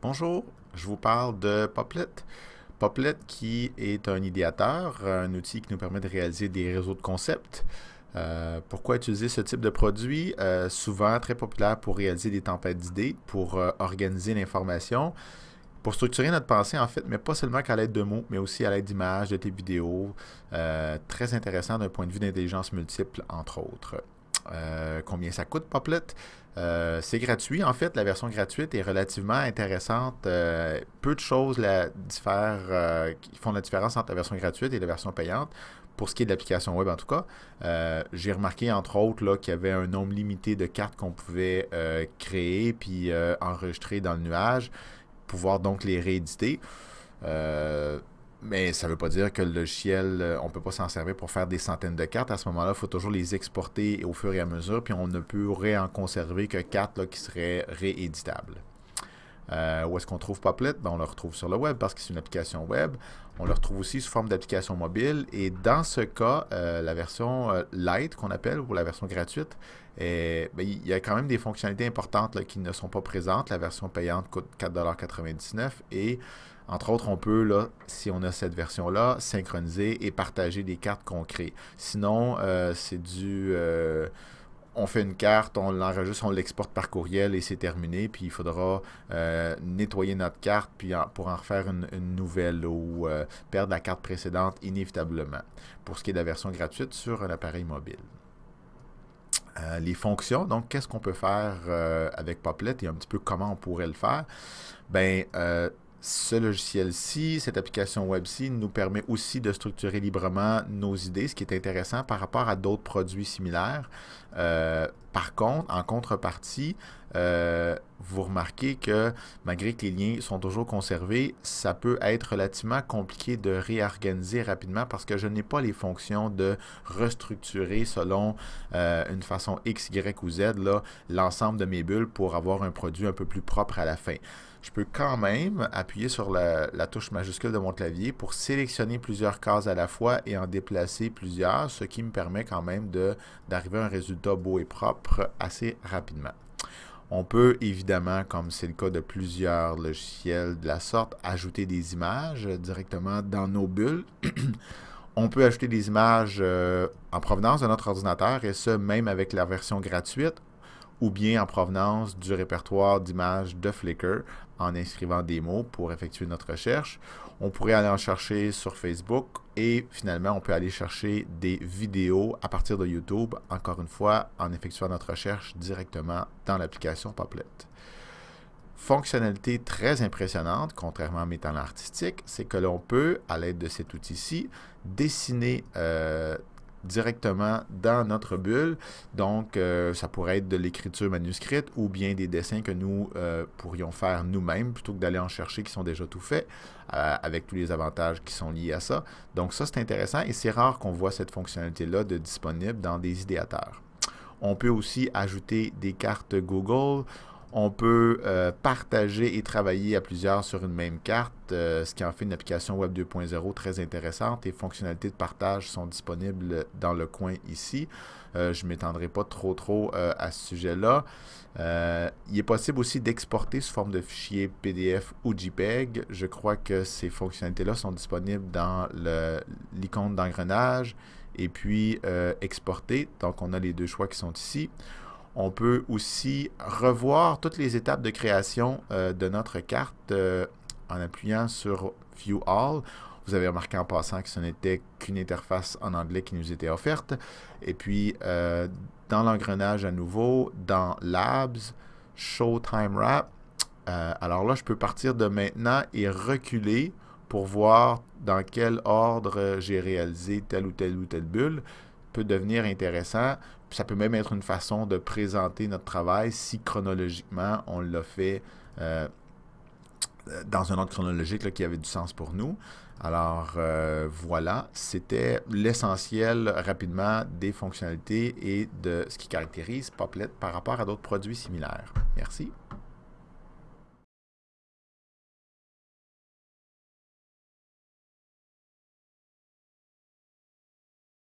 Bonjour, je vous parle de Poplet. Poplet qui est un idéateur, un outil qui nous permet de réaliser des réseaux de concepts. Euh, pourquoi utiliser ce type de produit euh, Souvent très populaire pour réaliser des tempêtes d'idées, pour euh, organiser l'information, pour structurer notre pensée en fait, mais pas seulement qu'à l'aide de mots, mais aussi à l'aide d'images, de tes vidéos. très intéressant d'un point de vue d'intelligence multiple, entre autres. Euh, combien ça coûte, Poplet? Euh, c'est gratuit, en fait. La version gratuite est relativement intéressante. Euh, peu de choses la diffèrent, qui font la différence entre la version gratuite et la version payante, pour ce qui est de l'application web en tout cas. J'ai remarqué, entre autres, qu'il y avait un nombre limité de cartes qu'on pouvait créer puis enregistrer dans le nuage, pouvoir donc les rééditer. Mais ça ne veut pas dire que le logiciel, euh, on ne peut pas s'en servir pour faire des centaines de cartes. À ce moment-là, il faut toujours les exporter au fur et à mesure, puis on ne pourrait en conserver que quatre qui seraient rééditables. Euh, où est-ce qu'on trouve Poplet? Ben, on le retrouve sur le web parce que c'est une application web. On le retrouve aussi sous forme d'application mobile. Et dans ce cas, euh, la version euh, light qu'on appelle, ou la version gratuite, ben, il y a quand même des fonctionnalités importantes qui ne sont pas présentes. La version payante coûte 4,99 et entre autres, on peut, là, si on a cette version-là, synchroniser et partager des cartes qu'on crée. Sinon, c'est du on fait une carte, on l'enregistre, on l'exporte par courriel et c'est terminé. Puis il faudra euh, nettoyer notre carte puis pour en refaire une, nouvelle ou euh, perdre la carte précédente inévitablement pour ce qui est de la version gratuite sur un appareil mobile. Euh, les fonctions, donc qu'est-ce qu'on peut faire avec Poplet et un petit peu comment on pourrait le faire? Ben, ce logiciel-ci, cette application web-ci nous permet aussi de structurer librement nos idées, ce qui est intéressant par rapport à d'autres produits similaires. Euh, par contre, en contrepartie, euh, vous remarquez que malgré que les liens sont toujours conservés, ça peut être relativement compliqué de réorganiser rapidement parce que je n'ai pas les fonctions de restructurer selon euh, une façon X, Y ou Z l'ensemble de mes bulles pour avoir un produit un peu plus propre à la fin je peux quand même appuyer sur la, touche majuscule de mon clavier pour sélectionner plusieurs cases à la fois et en déplacer plusieurs, ce qui me permet quand même d'arriver à un résultat beau et propre assez rapidement. On peut évidemment, comme c'est le cas de plusieurs logiciels de la sorte, ajouter des images directement dans nos bulles. on peut ajouter des images euh, en provenance de notre ordinateur et ce, même avec la version gratuite ou bien en provenance du répertoire d'images de Flickr en inscrivant des mots pour effectuer notre recherche. On pourrait aller en chercher sur Facebook et finalement, on peut aller chercher des vidéos à partir de YouTube, encore une fois, en effectuant notre recherche directement dans l'application Poplet. Fonctionnalité très impressionnante, contrairement à mes talents artistiques, c'est que l'on peut, à l'aide de cet outil-ci, dessiner euh, directement dans notre bulle. Donc, euh, ça pourrait être de l'écriture manuscrite ou bien des dessins que nous euh, pourrions faire nous-mêmes plutôt que d'aller en chercher qui sont déjà tout faits, euh, avec tous les avantages qui sont liés à ça. Donc, ça, c'est intéressant et c'est rare qu'on voit cette fonctionnalité-là de disponible dans des idéateurs. On peut aussi ajouter des cartes Google. On peut euh, partager et travailler à plusieurs sur une même carte, euh, ce qui en fait une application Web 2.0 très intéressante. Les fonctionnalités de partage sont disponibles dans le coin ici. Euh, je ne m'étendrai pas trop trop à ce sujet-là. il est possible aussi d'exporter sous forme de fichier PDF ou JPEG. Je crois que ces fonctionnalités-là sont disponibles dans l'icône d'engrenage et puis exporter. Donc, on a les deux choix qui sont ici. On peut aussi revoir toutes les étapes de création euh, de notre carte euh, en appuyant sur View All. Vous avez remarqué en passant que ce n'était qu'une interface en anglais qui nous était offerte. Et puis, euh, dans l'engrenage à nouveau, dans Labs, Show Time Wrap, alors là, je peux partir de maintenant et reculer pour voir dans quel ordre j'ai réalisé telle ou telle ou telle bulle peut devenir intéressant. Ça peut même être une façon de présenter notre travail si chronologiquement on l'a fait euh, dans un ordre chronologique qui avait du sens pour nous. Alors euh, voilà, c'était l'essentiel rapidement des fonctionnalités et de ce qui caractérise Poplet par rapport à d'autres produits similaires. Merci.